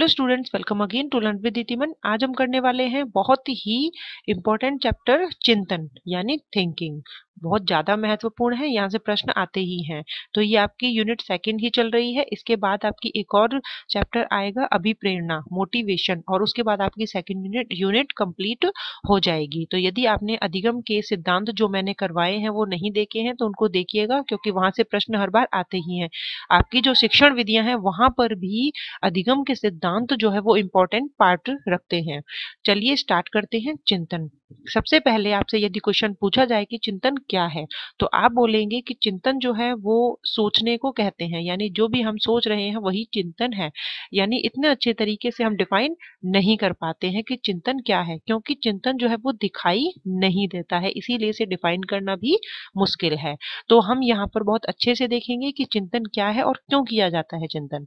hello students welcome again to learn with इतिमन आज हम करने वाले हैं बहुत ही इम्पोर्टेंट चैप्टर चिंतन यानी थिंकिंग बहुत ज़्यादा महत्वपूर्ण है यहाँ से प्रश्न आते ही हैं तो ये आपकी यूनिट सेकंड ही चल रही है इसके बाद आपकी एक और चैप्टर आएगा अभिप्रेरणा मोटिवेशन और उसके बाद आपकी सेकंड यूनिट यूनिट कंप्लीट हो जाएगी तो यदि आपने अधिगम के सिद्धांत जो मैंने करवाए हैं वो नहीं देखे हैं तो उनको देखिएगा क्योंकि वहां से प्रश्न हर बार आते ही है आपकी जो शिक्षण विधियां हैं वहां पर भी अधिगम के सिद्धांत जो है वो इम्पोर्टेंट पार्ट रखते हैं चलिए स्टार्ट करते हैं चिंतन सबसे पहले आपसे यदि क्वेश्चन पूछा जाए कि चिंतन क्या है तो आप बोलेंगे कि चिंतन जो है वो सोचने को कहते हैं यानी जो भी हम सोच रहे हैं वही चिंतन है यानी इतने अच्छे तरीके से हम डिफाइन नहीं कर पाते हैं कि चिंतन क्या है क्योंकि चिंतन जो है वो दिखाई नहीं देता है इसीलिए इसे डिफाइन करना भी मुश्किल है तो हम यहाँ पर बहुत अच्छे से देखेंगे कि चिंतन क्या है और क्यों किया जाता है चिंतन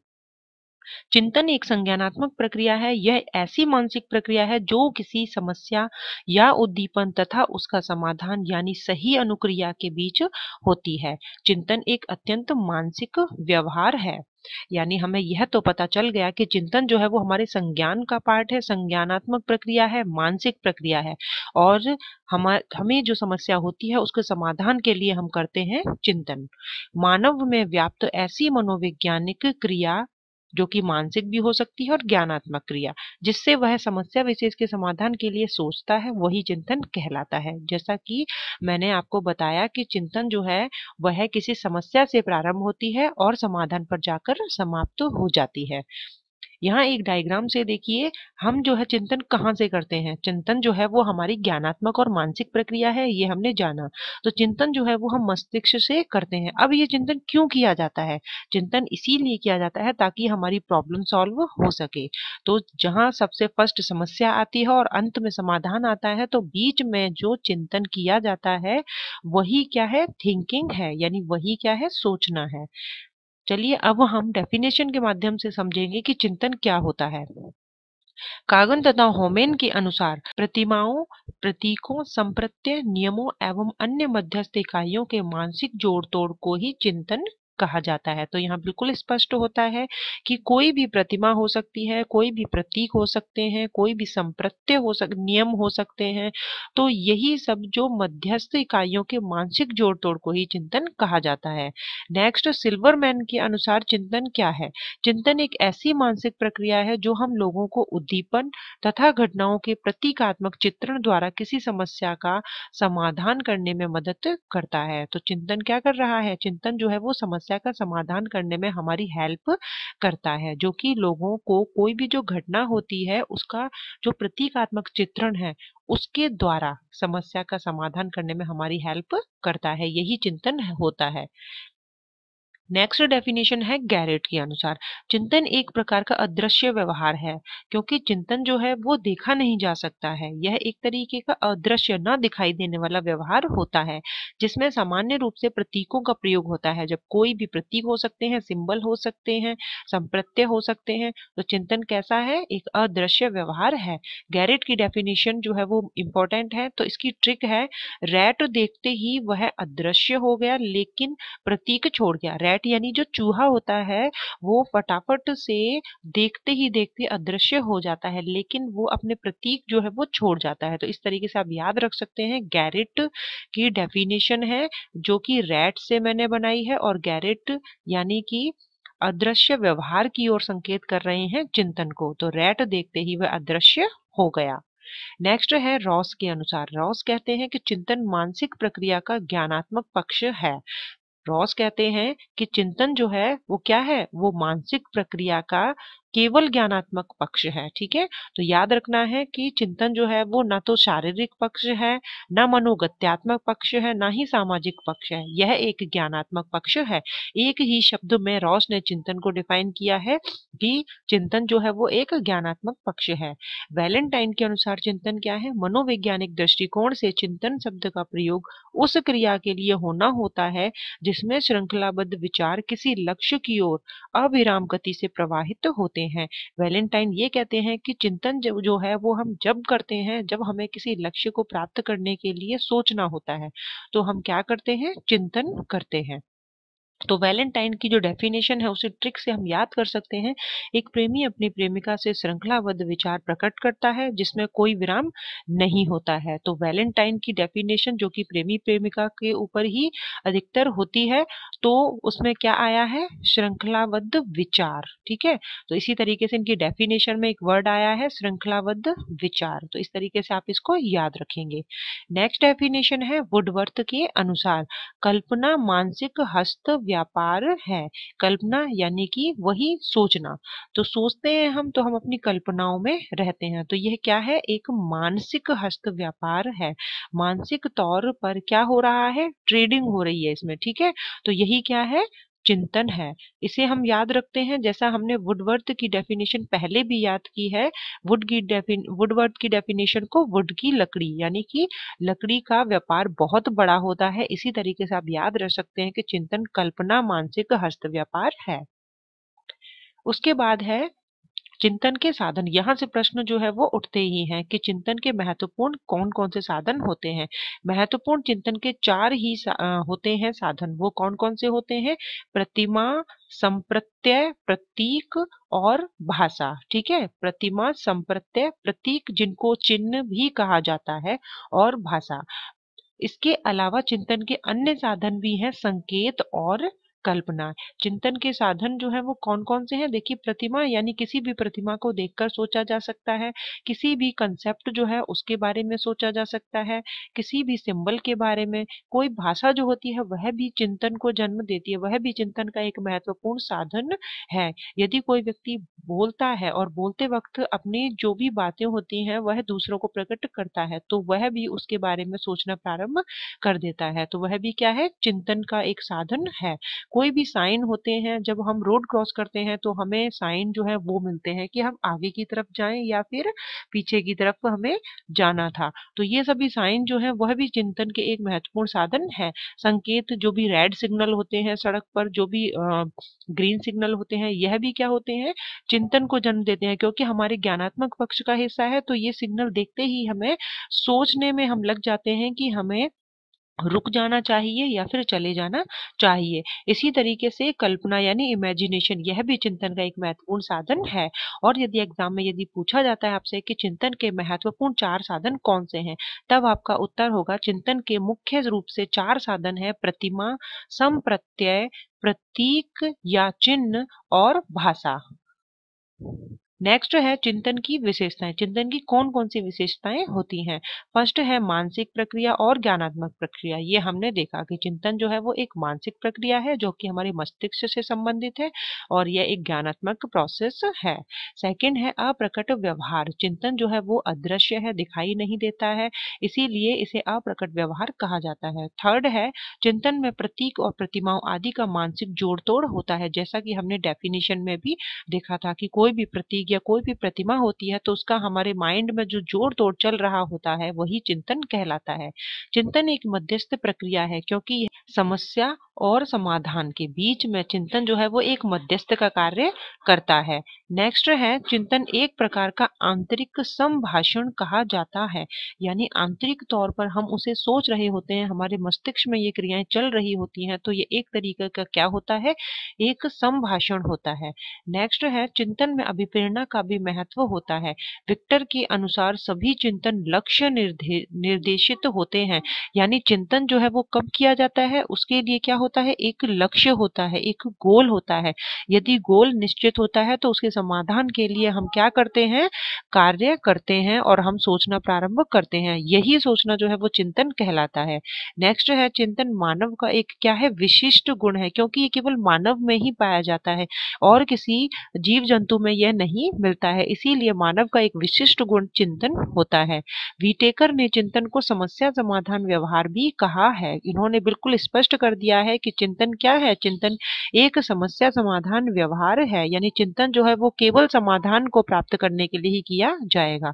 चिंतन एक संज्ञानात्मक प्रक्रिया है यह ऐसी मानसिक प्रक्रिया है जो किसी समस्या या उद्दीपन तथा उसका समाधान यानी सही अनुक्रिया के बीच होती है चिंतन एक अत्यंत मानसिक व्यवहार है यानी हमें यह तो पता चल गया कि चिंतन जो है वो हमारे संज्ञान का पार्ट है संज्ञानात्मक प्रक्रिया है मानसिक प्रक्रिया है और हम हमें जो समस्या होती है उसके समाधान के लिए हम करते हैं चिंतन मानव में व्याप्त ऐसी मनोवैज्ञानिक क्रिया जो कि मानसिक भी हो सकती है और ज्ञानात्मक क्रिया जिससे वह समस्या विशेष के समाधान के लिए सोचता है वही चिंतन कहलाता है जैसा कि मैंने आपको बताया कि चिंतन जो है वह किसी समस्या से प्रारंभ होती है और समाधान पर जाकर समाप्त हो जाती है यहाँ एक डायग्राम से देखिए हम जो है चिंतन कहाँ से करते हैं चिंतन जो है वो हमारी ज्ञानात्मक और मानसिक प्रक्रिया है ये हमने जाना तो चिंतन जो है वो हम मस्तिष्क से करते हैं अब ये चिंतन क्यों किया जाता है चिंतन इसीलिए किया जाता है ताकि हमारी प्रॉब्लम सॉल्व हो सके तो जहाँ सबसे फर्स्ट समस्या आती है और अंत में समाधान आता है तो बीच में जो चिंतन किया जाता है वही क्या है थिंकिंग है यानी वही क्या है सोचना है चलिए अब हम डेफिनेशन के माध्यम से समझेंगे कि चिंतन क्या होता है कागन तथा होमेन के अनुसार प्रतिमाओं प्रतीकों संप्रत्य नियमों एवं अन्य मध्यस्थ इकाइयों के मानसिक जोड़ तोड़ को ही चिंतन कहा जाता है तो यहाँ बिल्कुल स्पष्ट होता है कि कोई भी प्रतिमा हो सकती है कोई भी प्रतीक हो सकते हैं कोई भी संप्रत्य हो सक नियम हो सकते हैं तो यही सब जो मध्यस्थ इकाइयों के मानसिक जोड़ तोड़ को ही चिंतन कहा जाता है नेक्स्ट सिल्वरमैन के अनुसार चिंतन क्या है चिंतन एक ऐसी मानसिक प्रक्रिया है जो हम लोगों को उद्दीपन तथा घटनाओं के प्रतीकात्मक चित्रण द्वारा किसी समस्या का समाधान करने में मदद करता है तो चिंतन क्या कर रहा है चिंतन जो है वो समस्या समस्या का समाधान करने में हमारी हेल्प करता है जो कि लोगों को कोई भी जो घटना होती है उसका जो प्रतीकात्मक चित्रण है उसके द्वारा समस्या का समाधान करने में हमारी हेल्प करता है यही चिंतन होता है नेक्स्ट डेफिनेशन है गैरेट के अनुसार चिंतन एक प्रकार का अदृश्य व्यवहार है क्योंकि चिंतन जो है वो देखा नहीं जा सकता है यह एक तरीके का अदृश्य न दिखाई देने वाला व्यवहार होता है जिसमें सामान्य रूप से प्रतीकों का प्रयोग होता है जब कोई भी प्रतीक हो सकते हैं सिंबल हो सकते हैं संप्रत्य हो सकते हैं तो चिंतन कैसा है एक अदृश्य व्यवहार है गैरेट की डेफिनेशन जो है वो इंपॉर्टेंट है तो इसकी ट्रिक है रैट देखते ही वह अदृश्य हो गया लेकिन प्रतीक छोड़ गया रैट रैट यानी जो चूहा होता है वो फटाफट से देखते ही देखते अदृश्य हो जाता है लेकिन वो अपने प्रतीक जो है वो छोड़ जाता है तो इस तरीके से आप याद रख सकते हैं गैरेट की डेफिनेशन है जो कि रैट से मैंने बनाई है और गैरेट यानी कि अदृश्य व्यवहार की ओर संकेत कर रहे हैं चिंतन को तो रैट देखते ही वह अदृश्य हो गया नेक्स्ट है रॉस के अनुसार रॉस कहते हैं कि चिंतन मानसिक प्रक्रिया का ज्ञानात्मक पक्ष है रॉस कहते हैं कि चिंतन जो है वो क्या है वो मानसिक प्रक्रिया का केवल ज्ञानात्मक पक्ष है ठीक है तो याद रखना है कि चिंतन जो है वो ना तो शारीरिक पक्ष है ना मनोगत्यात्मक पक्ष है ना ही सामाजिक पक्ष है यह एक ज्ञानात्मक पक्ष है एक ही शब्द में रॉस ने चिंतन को डिफाइन किया है कि चिंतन जो है वो एक ज्ञानात्मक पक्ष है वैलेंटाइन के अनुसार चिंतन क्या है मनोवैज्ञानिक दृष्टिकोण से चिंतन शब्द का प्रयोग उस क्रिया के लिए होना होता है जिसमें श्रृंखलाबद्ध विचार किसी लक्ष्य की ओर अविराम गति से प्रवाहित होते करते हैं वैलेंटाइन ये कहते हैं कि चिंतन जो है वो हम जब करते हैं जब हमें किसी लक्ष्य को प्राप्त करने के लिए सोचना होता है तो हम क्या करते हैं चिंतन करते हैं तो वैलेंटाइन की जो डेफिनेशन है उसे ट्रिक से हम याद कर सकते हैं एक प्रेमी अपनी प्रेमिका से श्रृंखलाबद्ध विचार प्रकट करता है जिसमें कोई विराम नहीं होता है तो वैलेंटाइन की डेफिनेशन जो कि प्रेमी प्रेमिका के ऊपर ही अधिकतर होती है तो उसमें क्या आया है श्रृंखलाबद्ध विचार ठीक है तो इसी तरीके से इनकी डेफिनेशन में एक वर्ड आया है श्रृंखलाबद्ध विचार तो इस तरीके से आप इसको याद रखेंगे नेक्स्ट डेफिनेशन है वुडवर्थ के अनुसार कल्पना मानसिक हस्त व्यापार है कल्पना यानी कि वही सोचना तो सोचते हैं हम तो हम अपनी कल्पनाओं में रहते हैं तो यह क्या है एक मानसिक हस्त व्यापार है मानसिक तौर पर क्या हो रहा है ट्रेडिंग हो रही है इसमें ठीक है तो यही क्या है चिंतन है इसे हम याद रखते हैं जैसा हमने वुडवर्थ की डेफिनेशन पहले भी याद की है वुड की वुडवर्थ की डेफिनेशन को वुड की लकड़ी यानी कि लकड़ी का व्यापार बहुत बड़ा होता है इसी तरीके से आप याद रख सकते हैं कि चिंतन कल्पना मानसिक हस्त व्यापार है उसके बाद है चिंतन के साधन यहाँ से प्रश्न जो है वो उठते ही हैं कि चिंतन के महत्वपूर्ण कौन कौन से साधन होते हैं महत्वपूर्ण चिंतन के चार ही होते हैं साधन वो कौन कौन से होते हैं प्रतिमा संप्रत्यय प्रतीक और भाषा ठीक है प्रतिमा संप्रत्यय प्रतीक जिनको चिन्ह भी कहा जाता है और भाषा इसके अलावा चिंतन के अन्य साधन भी हैं संकेत और कल्पना चिंतन के साधन जो है वो कौन कौन से हैं देखिए प्रतिमा यानी किसी भी प्रतिमा को देखकर सोचा जा सकता है किसी भी कंसेप्ट जो है उसके बारे में सोचा जा सकता है किसी भी सिंबल के बारे में कोई भाषा जो होती है वह भी चिंतन को जन्म देती है वह भी चिंतन का एक महत्वपूर्ण साधन है यदि कोई व्यक्ति बोलता है और बोलते वक्त अपनी जो भी बातें होती हैं वह दूसरों को प्रकट करता है तो वह भी उसके बारे में सोचना प्रारंभ कर देता है तो वह भी क्या है चिंतन का एक साधन है कोई भी साइन होते हैं जब हम रोड क्रॉस करते हैं तो हमें साइन जो है वो मिलते हैं कि हम आगे की तरफ जाएं या फिर पीछे की तरफ हमें जाना था तो ये सभी साइन जो है वह भी चिंतन के एक महत्वपूर्ण साधन है संकेत जो भी रेड सिग्नल होते हैं सड़क पर जो भी ग्रीन सिग्नल होते हैं यह भी क्या होते हैं चिंतन को जन्म देते हैं क्योंकि हमारे ज्ञानात्मक पक्ष का हिस्सा है तो ये सिग्नल देखते ही हमें सोचने में हम लग जाते हैं कि हमें रुक जाना चाहिए या फिर चले जाना चाहिए इसी तरीके से कल्पना यानी इमेजिनेशन यह भी चिंतन का एक महत्वपूर्ण साधन है और यदि एग्जाम में यदि पूछा जाता है आपसे कि चिंतन के महत्वपूर्ण चार साधन कौन से हैं तब आपका उत्तर होगा चिंतन के मुख्य रूप से चार साधन है प्रतिमा संप्रत्यय प्रतीक या चिन्ह और भाषा नेक्स्ट है चिंतन की विशेषताएं चिंतन की कौन कौन सी विशेषताएं होती हैं फर्स्ट है मानसिक प्रक्रिया और ज्ञानात्मक प्रक्रिया ये हमने देखा कि चिंतन जो है वो एक मानसिक प्रक्रिया है जो कि हमारे मस्तिष्क से संबंधित है और यह एक ज्ञानात्मक प्रोसेस है सेकेंड है अप्रकट व्यवहार चिंतन जो है वो अदृश्य है दिखाई नहीं देता है इसीलिए इसे अप्रकट व्यवहार कहा जाता है थर्ड है चिंतन में प्रतीक और प्रतिमाओं आदि का मानसिक जोड़ तोड़ होता है जैसा कि हमने डेफिनेशन में भी देखा था कि कोई भी प्रतीक या कोई भी प्रतिमा होती है तो उसका हमारे माइंड में जो जोर तोड़ चल रहा होता है वही चिंतन कहलाता है चिंतन एक मध्यस्थ प्रक्रिया है क्योंकि समस्या और समाधान के बीच में चिंतन जो है वो एक मध्यस्थ का कार्य करता है नेक्स्ट है चिंतन एक प्रकार का आंतरिक संभाषण कहा जाता है यानी आंतरिक तौर पर हम उसे सोच रहे होते हैं हमारे मस्तिष्क में ये क्रियाएं चल रही होती हैं तो ये एक तरीके का क्या होता है एक संभाषण होता है नेक्स्ट है चिंतन में अभिप्रेरणा प्रेरणा का भी महत्व होता है विक्टर के अनुसार सभी चिंतन लक्ष्य निर्देशित निर्देशित होते हैं यानी चिंतन जो है वो कब किया जाता है उसके लिए क्या होता है एक लक्ष्य होता है एक गोल होता है यदि गोल निश्चित होता है तो उसके समाधान के लिए हम क्या करते हैं कार्य करते हैं और हम सोचना प्रारंभ करते हैं यही सोचना जो है वो चिंतन कहलाता है नेक्स्ट है चिंतन मानव का एक क्या है विशिष्ट गुण है क्योंकि ये केवल मानव में ही पाया जाता है और किसी जीव जंतु में यह नहीं ही मिलता है इसीलिए मानव का एक विशिष्ट गुण चिंतन होता है वीटेकर ने चिंतन को समस्या समाधान व्यवहार भी कहा है इन्होंने बिल्कुल स्पष्ट कर दिया है कि चिंतन क्या है चिंतन एक समस्या समाधान व्यवहार है यानी चिंतन जो है वो केवल समाधान को प्राप्त करने के लिए ही किया जाएगा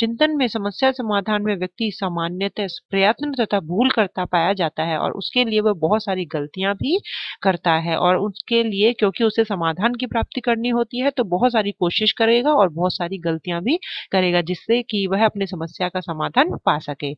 चिंतन में समस्या समाधान में व्यक्ति सामान्यतः प्रयत्न तथा भूल करता पाया जाता है और उसके लिए वह बहुत सारी गलतियां भी करता है और उसके लिए क्योंकि उसे समाधान की प्राप्ति करनी होती है तो बहुत सारी कोशिश कोशिश करेगा और बहुत सारी गलतियां भी करेगा जिससे कि वह अपने समस्या का समाधान पा सके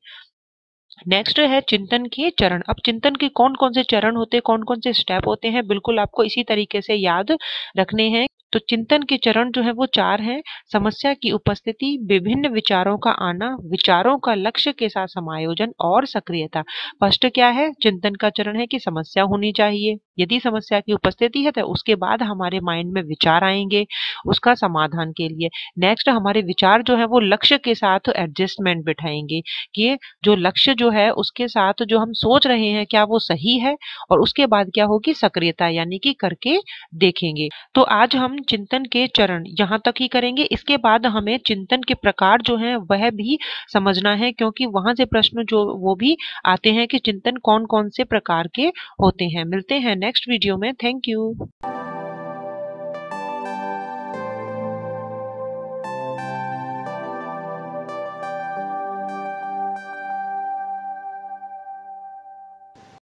नेक्स्ट है चिंतन के चरण अब चिंतन के कौन कौन से चरण होते हैं कौन कौन से स्टेप होते हैं बिल्कुल आपको इसी तरीके से याद रखने हैं तो चिंतन के चरण जो है वो चार हैं समस्या की उपस्थिति विभिन्न विचारों का आना विचारों का लक्ष्य के साथ समायोजन और सक्रियता फर्स्ट क्या है चिंतन का चरण है कि समस्या होनी चाहिए यदि समस्या की उपस्थिति है तो उसके बाद हमारे माइंड में विचार आएंगे उसका समाधान के लिए नेक्स्ट हमारे विचार जो है वो लक्ष्य के साथ एडजस्टमेंट बिठाएंगे कि जो लक्ष्य जो है उसके साथ जो हम सोच रहे हैं क्या वो सही है और उसके बाद क्या होगी सक्रियता यानी कि करके देखेंगे तो आज हम चिंतन के चरण यहाँ तक ही करेंगे इसके बाद हमें चिंतन के प्रकार जो है वह भी समझना है क्योंकि वहां से प्रश्न जो वो भी आते हैं कि चिंतन कौन कौन से प्रकार के होते हैं मिलते हैं नेक्स्ट वीडियो में थैंक यू